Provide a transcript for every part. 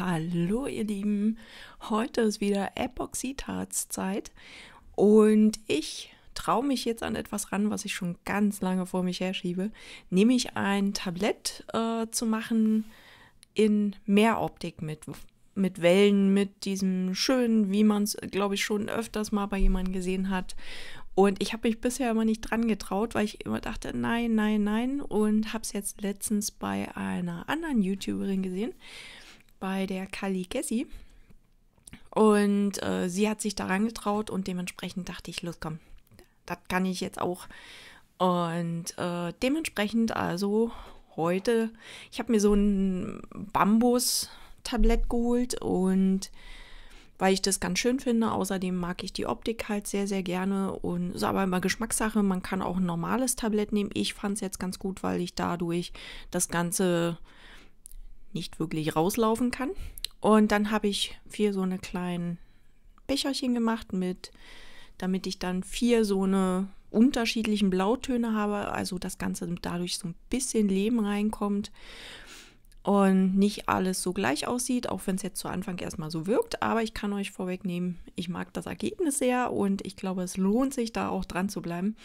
Hallo ihr Lieben, heute ist wieder Epoxidharz-Zeit und ich traue mich jetzt an etwas ran, was ich schon ganz lange vor mich herschiebe, nämlich ein Tablett äh, zu machen in Mehroptik mit, mit Wellen, mit diesem schönen, wie man es, glaube ich, schon öfters mal bei jemandem gesehen hat. Und ich habe mich bisher immer nicht dran getraut, weil ich immer dachte, nein, nein, nein. Und habe es jetzt letztens bei einer anderen YouTuberin gesehen bei der Kali Kessi. Und äh, sie hat sich daran getraut und dementsprechend dachte ich, los komm, das kann ich jetzt auch. Und äh, dementsprechend also heute, ich habe mir so ein Bambus-Tablett geholt und weil ich das ganz schön finde. Außerdem mag ich die Optik halt sehr, sehr gerne und ist aber immer Geschmackssache. Man kann auch ein normales Tablett nehmen. Ich fand es jetzt ganz gut, weil ich dadurch das Ganze nicht wirklich rauslaufen kann. Und dann habe ich vier so eine kleinen Becherchen gemacht mit, damit ich dann vier so eine unterschiedlichen Blautöne habe, also das Ganze dadurch so ein bisschen Leben reinkommt und nicht alles so gleich aussieht, auch wenn es jetzt zu Anfang erstmal so wirkt. Aber ich kann euch vorwegnehmen, ich mag das Ergebnis sehr und ich glaube, es lohnt sich da auch dran zu bleiben,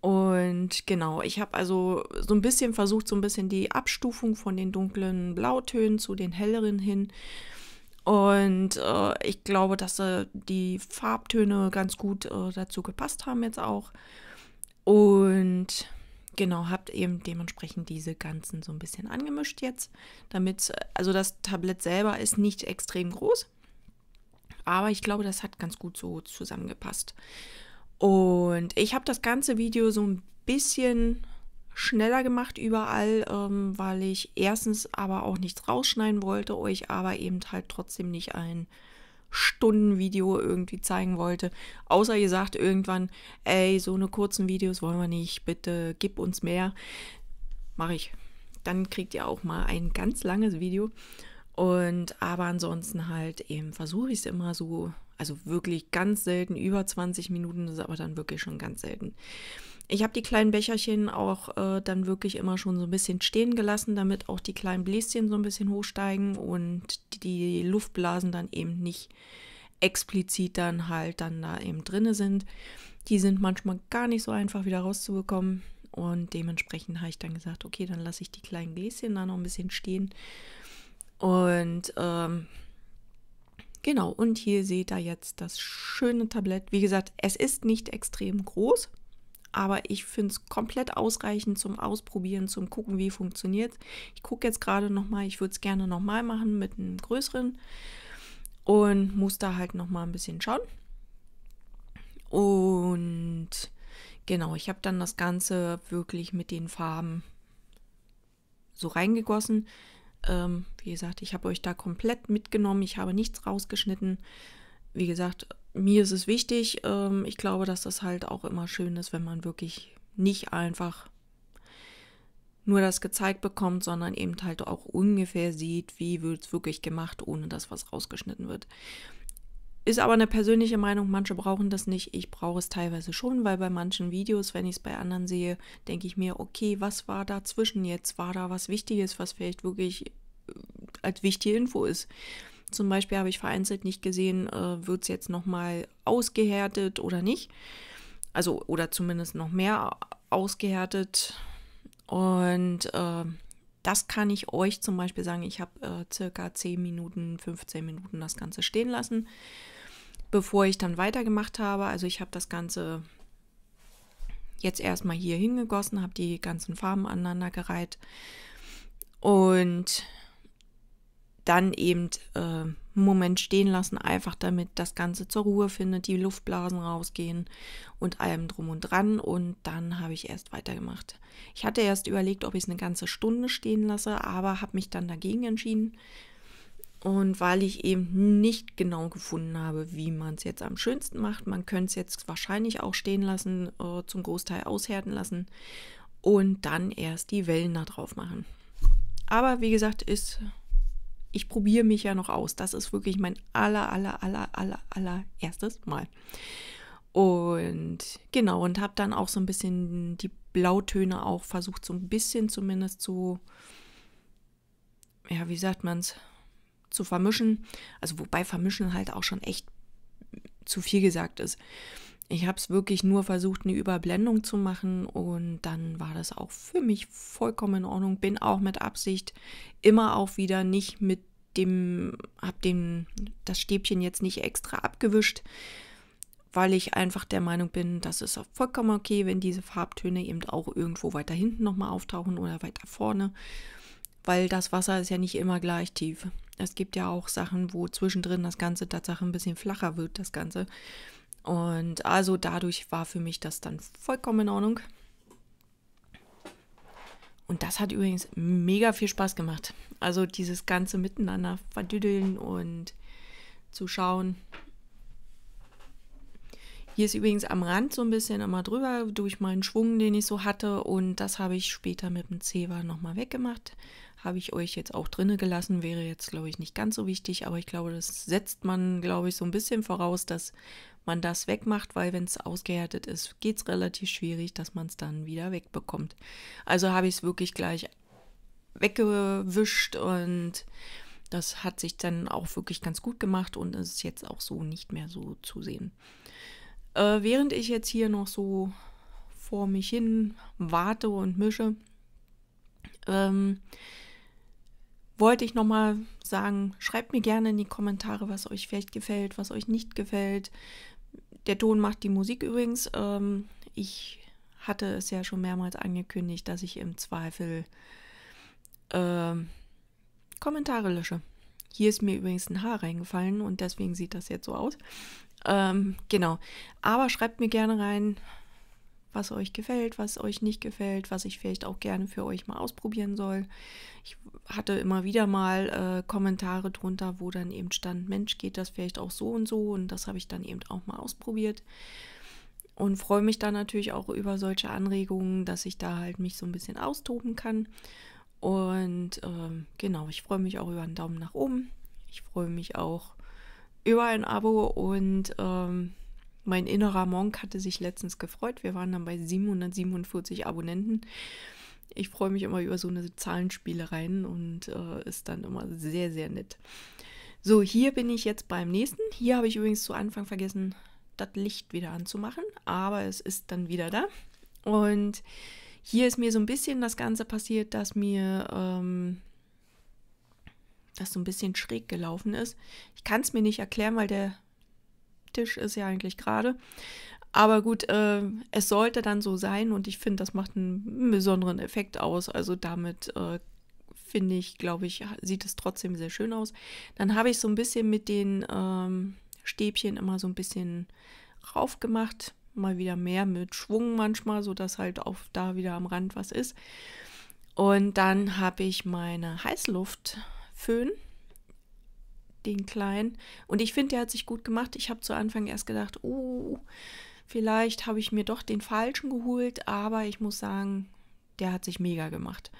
und genau, ich habe also so ein bisschen versucht, so ein bisschen die Abstufung von den dunklen Blautönen zu den helleren hin. Und äh, ich glaube, dass äh, die Farbtöne ganz gut äh, dazu gepasst haben jetzt auch. Und genau, habt eben dementsprechend diese ganzen so ein bisschen angemischt jetzt, damit, also das Tablett selber ist nicht extrem groß, aber ich glaube, das hat ganz gut so zusammengepasst. Und ich habe das ganze Video so ein bisschen schneller gemacht überall, ähm, weil ich erstens aber auch nichts rausschneiden wollte, euch aber eben halt trotzdem nicht ein Stundenvideo irgendwie zeigen wollte. Außer ihr sagt irgendwann, ey, so eine kurzen Videos wollen wir nicht, bitte gib uns mehr. Mache ich. Dann kriegt ihr auch mal ein ganz langes Video. Und aber ansonsten halt eben versuche ich es immer so also wirklich ganz selten, über 20 Minuten das ist aber dann wirklich schon ganz selten. Ich habe die kleinen Becherchen auch äh, dann wirklich immer schon so ein bisschen stehen gelassen, damit auch die kleinen Bläschen so ein bisschen hochsteigen und die Luftblasen dann eben nicht explizit dann halt dann da eben drinne sind. Die sind manchmal gar nicht so einfach wieder rauszubekommen und dementsprechend habe ich dann gesagt, okay, dann lasse ich die kleinen Gläschen da noch ein bisschen stehen und ähm, Genau, und hier seht ihr jetzt das schöne Tablett. Wie gesagt, es ist nicht extrem groß, aber ich finde es komplett ausreichend zum Ausprobieren, zum Gucken, wie funktioniert es. Ich gucke jetzt gerade nochmal, ich würde es gerne nochmal machen mit einem größeren und muss da halt nochmal ein bisschen schauen. Und genau, ich habe dann das Ganze wirklich mit den Farben so reingegossen. Ähm, wie gesagt, ich habe euch da komplett mitgenommen. Ich habe nichts rausgeschnitten. Wie gesagt, mir ist es wichtig. Ähm, ich glaube, dass das halt auch immer schön ist, wenn man wirklich nicht einfach nur das gezeigt bekommt, sondern eben halt auch ungefähr sieht, wie wird es wirklich gemacht, ohne dass was rausgeschnitten wird. Ist aber eine persönliche Meinung, manche brauchen das nicht. Ich brauche es teilweise schon, weil bei manchen Videos, wenn ich es bei anderen sehe, denke ich mir, okay, was war dazwischen jetzt? War da was Wichtiges, was vielleicht wirklich äh, als wichtige Info ist? Zum Beispiel habe ich vereinzelt nicht gesehen, äh, wird es jetzt nochmal ausgehärtet oder nicht. Also, oder zumindest noch mehr ausgehärtet. Und äh, das kann ich euch zum Beispiel sagen. Ich habe äh, circa 10 Minuten, 15 Minuten das Ganze stehen lassen bevor ich dann weitergemacht habe. Also ich habe das Ganze jetzt erstmal hier hingegossen, habe die ganzen Farben aneinander gereiht und dann eben äh, einen Moment stehen lassen, einfach damit das Ganze zur Ruhe findet, die Luftblasen rausgehen und allem drum und dran. Und dann habe ich erst weitergemacht. Ich hatte erst überlegt, ob ich es eine ganze Stunde stehen lasse, aber habe mich dann dagegen entschieden, und weil ich eben nicht genau gefunden habe, wie man es jetzt am schönsten macht, man könnte es jetzt wahrscheinlich auch stehen lassen, äh, zum Großteil aushärten lassen und dann erst die Wellen da drauf machen. Aber wie gesagt, ist, ich probiere mich ja noch aus. Das ist wirklich mein aller, aller, aller, aller, aller erstes Mal. Und genau, und habe dann auch so ein bisschen die Blautöne auch versucht, so ein bisschen zumindest zu, ja, wie sagt man es, zu vermischen. Also wobei vermischen halt auch schon echt zu viel gesagt ist. Ich habe es wirklich nur versucht, eine Überblendung zu machen und dann war das auch für mich vollkommen in Ordnung. Bin auch mit Absicht immer auch wieder nicht mit dem, habe den, das Stäbchen jetzt nicht extra abgewischt, weil ich einfach der Meinung bin, das ist vollkommen okay, wenn diese Farbtöne eben auch irgendwo weiter hinten nochmal auftauchen oder weiter vorne, weil das Wasser ist ja nicht immer gleich tief es gibt ja auch Sachen, wo zwischendrin das Ganze tatsächlich ein bisschen flacher wird, das Ganze. Und also dadurch war für mich das dann vollkommen in Ordnung. Und das hat übrigens mega viel Spaß gemacht. Also dieses ganze Miteinander verdüdeln und zu schauen. Hier ist übrigens am Rand so ein bisschen immer drüber durch meinen Schwung, den ich so hatte. Und das habe ich später mit dem Zewa nochmal weggemacht. Habe ich euch jetzt auch drinne gelassen, wäre jetzt, glaube ich, nicht ganz so wichtig, aber ich glaube, das setzt man, glaube ich, so ein bisschen voraus, dass man das wegmacht, weil wenn es ausgehärtet ist, geht es relativ schwierig, dass man es dann wieder wegbekommt. Also habe ich es wirklich gleich weggewischt und das hat sich dann auch wirklich ganz gut gemacht und ist jetzt auch so nicht mehr so zu sehen. Äh, während ich jetzt hier noch so vor mich hin warte und mische, ähm, wollte ich nochmal sagen, schreibt mir gerne in die Kommentare, was euch vielleicht gefällt, was euch nicht gefällt. Der Ton macht die Musik übrigens. Ähm, ich hatte es ja schon mehrmals angekündigt, dass ich im Zweifel äh, Kommentare lösche. Hier ist mir übrigens ein Haar reingefallen und deswegen sieht das jetzt so aus. Ähm, genau. Aber schreibt mir gerne rein, was euch gefällt, was euch nicht gefällt, was ich vielleicht auch gerne für euch mal ausprobieren soll. Ich hatte immer wieder mal äh, Kommentare drunter, wo dann eben stand, Mensch, geht das vielleicht auch so und so und das habe ich dann eben auch mal ausprobiert. Und freue mich dann natürlich auch über solche Anregungen, dass ich da halt mich so ein bisschen austoben kann. Und äh, genau, ich freue mich auch über einen Daumen nach oben. Ich freue mich auch über ein Abo und ähm, mein innerer Monk hatte sich letztens gefreut. Wir waren dann bei 747 Abonnenten. Ich freue mich immer über so eine Zahlenspielereien und äh, ist dann immer sehr, sehr nett. So, hier bin ich jetzt beim nächsten. Hier habe ich übrigens zu Anfang vergessen, das Licht wieder anzumachen, aber es ist dann wieder da. Und hier ist mir so ein bisschen das Ganze passiert, dass mir ähm, das so ein bisschen schräg gelaufen ist. Ich kann es mir nicht erklären, weil der Tisch ist ja eigentlich gerade. Aber gut, äh, es sollte dann so sein und ich finde, das macht einen besonderen Effekt aus. Also damit äh, finde ich, glaube ich, sieht es trotzdem sehr schön aus. Dann habe ich so ein bisschen mit den ähm, Stäbchen immer so ein bisschen rauf Mal wieder mehr mit Schwung manchmal, sodass halt auch da wieder am Rand was ist. Und dann habe ich meine Heißluftföhn den Kleinen. Und ich finde, der hat sich gut gemacht. Ich habe zu Anfang erst gedacht, oh, vielleicht habe ich mir doch den falschen geholt, aber ich muss sagen, der hat sich mega gemacht.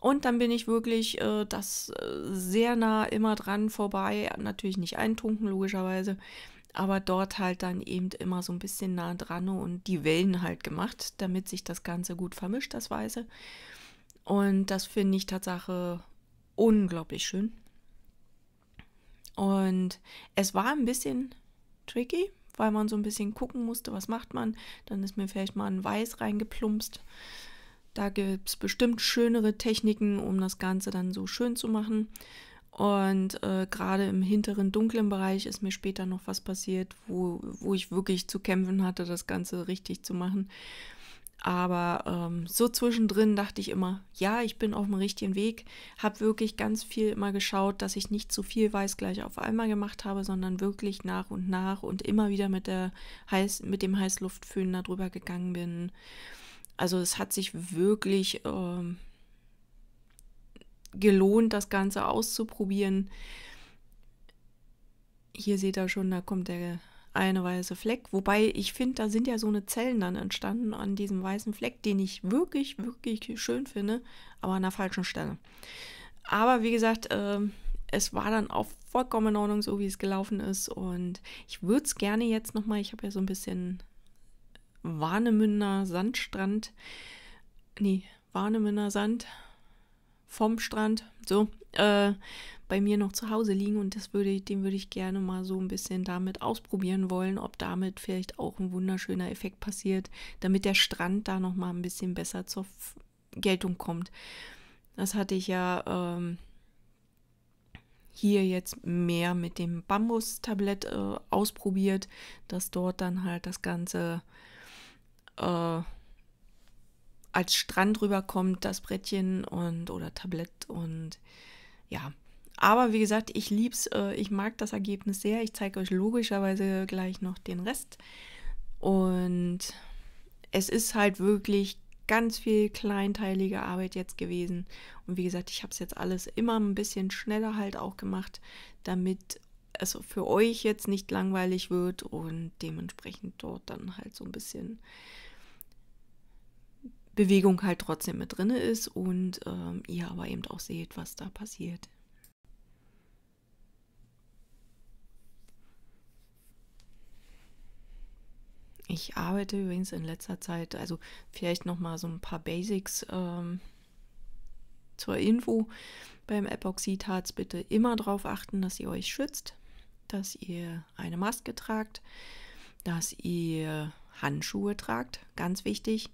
Und dann bin ich wirklich äh, das äh, sehr nah immer dran vorbei. Natürlich nicht eintrunken, logischerweise. Aber dort halt dann eben immer so ein bisschen nah dran und die Wellen halt gemacht, damit sich das Ganze gut vermischt, das Weiße. Und das finde ich Tatsache unglaublich schön. Und es war ein bisschen tricky, weil man so ein bisschen gucken musste, was macht man. Dann ist mir vielleicht mal ein Weiß reingeplumpst. Da gibt es bestimmt schönere Techniken, um das Ganze dann so schön zu machen. Und äh, gerade im hinteren dunklen Bereich ist mir später noch was passiert, wo, wo ich wirklich zu kämpfen hatte, das Ganze richtig zu machen. Aber ähm, so zwischendrin dachte ich immer, ja, ich bin auf dem richtigen Weg, habe wirklich ganz viel immer geschaut, dass ich nicht zu viel Weiß gleich auf einmal gemacht habe, sondern wirklich nach und nach und immer wieder mit, der Heiß, mit dem Heißluftföhn darüber gegangen bin. Also es hat sich wirklich ähm, gelohnt, das Ganze auszuprobieren. Hier seht ihr schon, da kommt der eine weiße Fleck. Wobei ich finde, da sind ja so eine Zellen dann entstanden an diesem weißen Fleck, den ich wirklich, wirklich schön finde, aber an der falschen Stelle. Aber wie gesagt, äh, es war dann auch vollkommen in Ordnung, so wie es gelaufen ist. Und ich würde es gerne jetzt nochmal, ich habe ja so ein bisschen Warnemünder Sandstrand. Nee, Warnemünder Sand vom Strand, so, äh, bei mir noch zu Hause liegen und das würde ich, den würde ich gerne mal so ein bisschen damit ausprobieren wollen, ob damit vielleicht auch ein wunderschöner Effekt passiert, damit der Strand da noch mal ein bisschen besser zur Geltung kommt. Das hatte ich ja ähm, hier jetzt mehr mit dem Bambustablett äh, ausprobiert, dass dort dann halt das Ganze äh, als Strand rüberkommt, das Brettchen und oder Tablett und ja. Aber wie gesagt, ich lieb's, äh, ich mag das Ergebnis sehr. Ich zeige euch logischerweise gleich noch den Rest. Und es ist halt wirklich ganz viel kleinteilige Arbeit jetzt gewesen. Und wie gesagt, ich habe es jetzt alles immer ein bisschen schneller halt auch gemacht, damit es für euch jetzt nicht langweilig wird und dementsprechend dort dann halt so ein bisschen Bewegung halt trotzdem mit drin ist und ähm, ihr aber eben auch seht, was da passiert. Ich arbeite übrigens in letzter Zeit, also vielleicht nochmal so ein paar Basics ähm, zur Info. Beim Epoxidharz bitte immer darauf achten, dass ihr euch schützt, dass ihr eine Maske tragt, dass ihr Handschuhe tragt, ganz wichtig.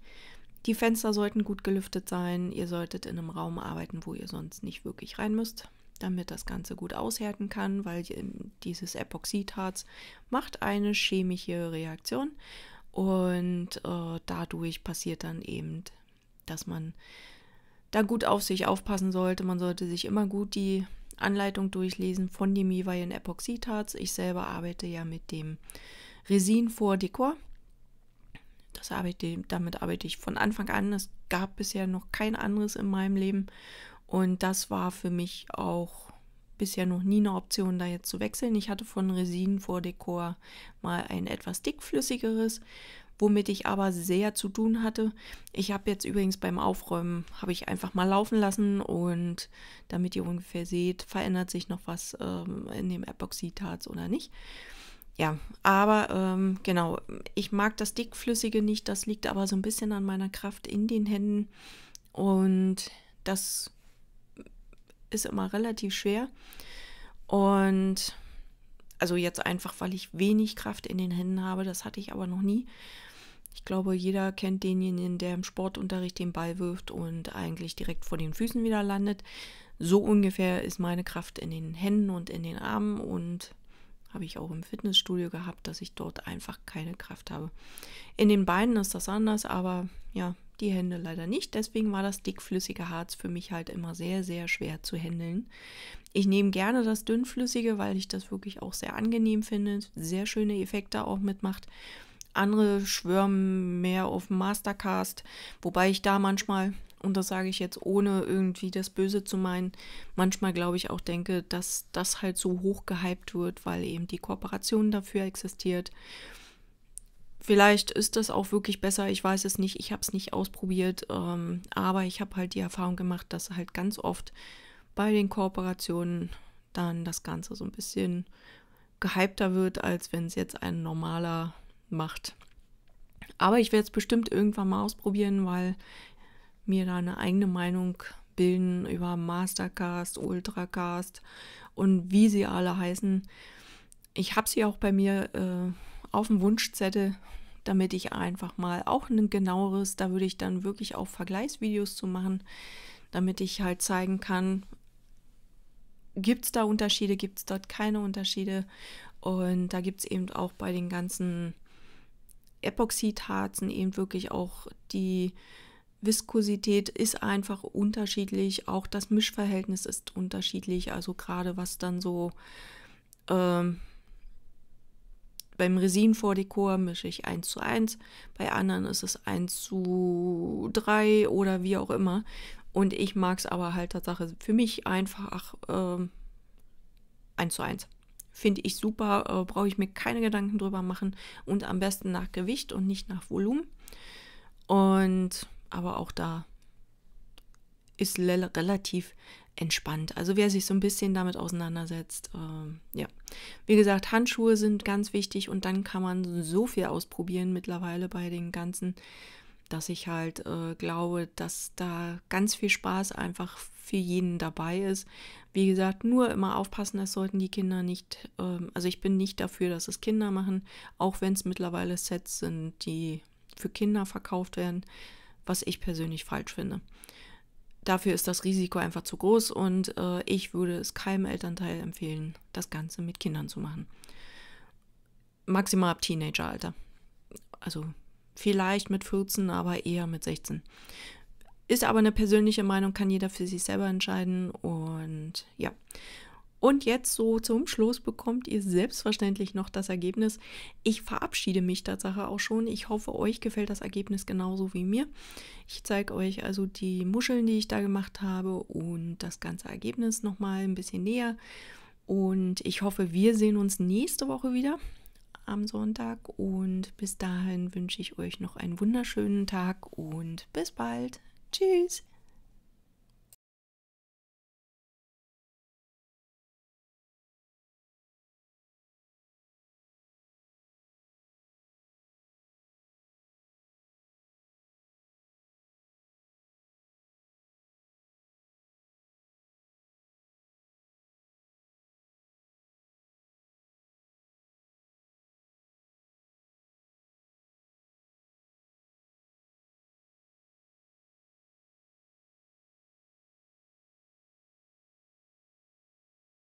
Die Fenster sollten gut gelüftet sein. Ihr solltet in einem Raum arbeiten, wo ihr sonst nicht wirklich rein müsst, damit das Ganze gut aushärten kann, weil ähm, dieses Epoxidharz macht eine chemische Reaktion und äh, dadurch passiert dann eben, dass man da gut auf sich aufpassen sollte. Man sollte sich immer gut die Anleitung durchlesen von dem jeweiligen Epoxidharz. Ich selber arbeite ja mit dem Resin vor Dekor das arbeite, damit arbeite ich von Anfang an. Es gab bisher noch kein anderes in meinem Leben. Und das war für mich auch bisher noch nie eine Option, da jetzt zu wechseln. Ich hatte von Resin vor Dekor mal ein etwas dickflüssigeres, womit ich aber sehr zu tun hatte. Ich habe jetzt übrigens beim Aufräumen, habe ich einfach mal laufen lassen und damit ihr ungefähr seht, verändert sich noch was ähm, in dem Epoxidharz oder nicht ja, aber ähm, genau, ich mag das Dickflüssige nicht, das liegt aber so ein bisschen an meiner Kraft in den Händen und das ist immer relativ schwer. Und also jetzt einfach, weil ich wenig Kraft in den Händen habe, das hatte ich aber noch nie. Ich glaube, jeder kennt denjenigen, der im Sportunterricht den Ball wirft und eigentlich direkt vor den Füßen wieder landet. So ungefähr ist meine Kraft in den Händen und in den Armen und habe ich auch im Fitnessstudio gehabt, dass ich dort einfach keine Kraft habe. In den Beinen ist das anders, aber ja, die Hände leider nicht. Deswegen war das dickflüssige Harz für mich halt immer sehr, sehr schwer zu handeln. Ich nehme gerne das dünnflüssige, weil ich das wirklich auch sehr angenehm finde. Sehr schöne Effekte auch mitmacht. Andere schwören mehr auf Mastercast, wobei ich da manchmal und das sage ich jetzt ohne irgendwie das Böse zu meinen, manchmal glaube ich auch denke, dass das halt so hoch gehypt wird, weil eben die Kooperation dafür existiert. Vielleicht ist das auch wirklich besser, ich weiß es nicht, ich habe es nicht ausprobiert, ähm, aber ich habe halt die Erfahrung gemacht, dass halt ganz oft bei den Kooperationen dann das Ganze so ein bisschen gehypter wird, als wenn es jetzt ein normaler macht. Aber ich werde es bestimmt irgendwann mal ausprobieren, weil mir da eine eigene Meinung bilden über Mastercast, Ultracast und wie sie alle heißen. Ich habe sie auch bei mir äh, auf dem Wunschzettel, damit ich einfach mal auch ein genaueres, da würde ich dann wirklich auch Vergleichsvideos zu machen, damit ich halt zeigen kann, gibt es da Unterschiede, gibt es dort keine Unterschiede. Und da gibt es eben auch bei den ganzen Epoxidharzen eben wirklich auch die Viskosität ist einfach unterschiedlich, auch das Mischverhältnis ist unterschiedlich, also gerade was dann so ähm, beim Resin-Vordekor mische ich 1 zu 1, bei anderen ist es 1 zu 3 oder wie auch immer. Und ich mag es aber halt Tatsache für mich einfach ähm, 1 zu 1. Finde ich super, äh, brauche ich mir keine Gedanken drüber machen und am besten nach Gewicht und nicht nach Volumen. Und aber auch da ist relativ entspannt. Also wer sich so ein bisschen damit auseinandersetzt, ähm, ja. Wie gesagt, Handschuhe sind ganz wichtig und dann kann man so viel ausprobieren mittlerweile bei den ganzen, dass ich halt äh, glaube, dass da ganz viel Spaß einfach für jeden dabei ist. Wie gesagt, nur immer aufpassen, das sollten die Kinder nicht, ähm, also ich bin nicht dafür, dass es Kinder machen, auch wenn es mittlerweile Sets sind, die für Kinder verkauft werden was ich persönlich falsch finde. Dafür ist das Risiko einfach zu groß und äh, ich würde es keinem Elternteil empfehlen, das Ganze mit Kindern zu machen. Maximal ab Teenageralter. Also vielleicht mit 14, aber eher mit 16. Ist aber eine persönliche Meinung, kann jeder für sich selber entscheiden und ja. Und jetzt so zum Schluss bekommt ihr selbstverständlich noch das Ergebnis. Ich verabschiede mich tatsächlich auch schon. Ich hoffe, euch gefällt das Ergebnis genauso wie mir. Ich zeige euch also die Muscheln, die ich da gemacht habe und das ganze Ergebnis nochmal ein bisschen näher. Und ich hoffe, wir sehen uns nächste Woche wieder am Sonntag. Und bis dahin wünsche ich euch noch einen wunderschönen Tag und bis bald. Tschüss.